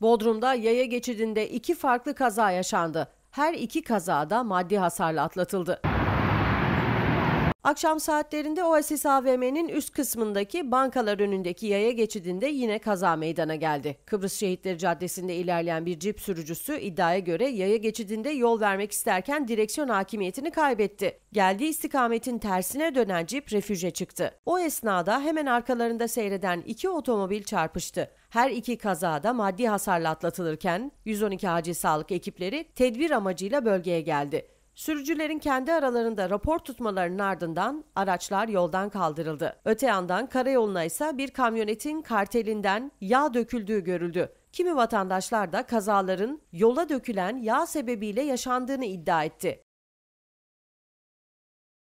Bodrum'da yaya geçidinde iki farklı kaza yaşandı. Her iki kazada maddi hasarla atlatıldı. Akşam saatlerinde Oasis AVM'nin üst kısmındaki bankalar önündeki yaya geçidinde yine kaza meydana geldi. Kıbrıs Şehitleri Caddesi'nde ilerleyen bir cip sürücüsü iddiaya göre yaya geçidinde yol vermek isterken direksiyon hakimiyetini kaybetti. Geldiği istikametin tersine dönen cip refüje çıktı. O esnada hemen arkalarında seyreden iki otomobil çarpıştı. Her iki kazada maddi hasarla atlatılırken 112 acil sağlık ekipleri tedbir amacıyla bölgeye geldi. Sürücülerin kendi aralarında rapor tutmalarının ardından araçlar yoldan kaldırıldı. Öte yandan karayoluna ise bir kamyonetin kartelinden yağ döküldüğü görüldü. Kimi vatandaşlar da kazaların yola dökülen yağ sebebiyle yaşandığını iddia etti.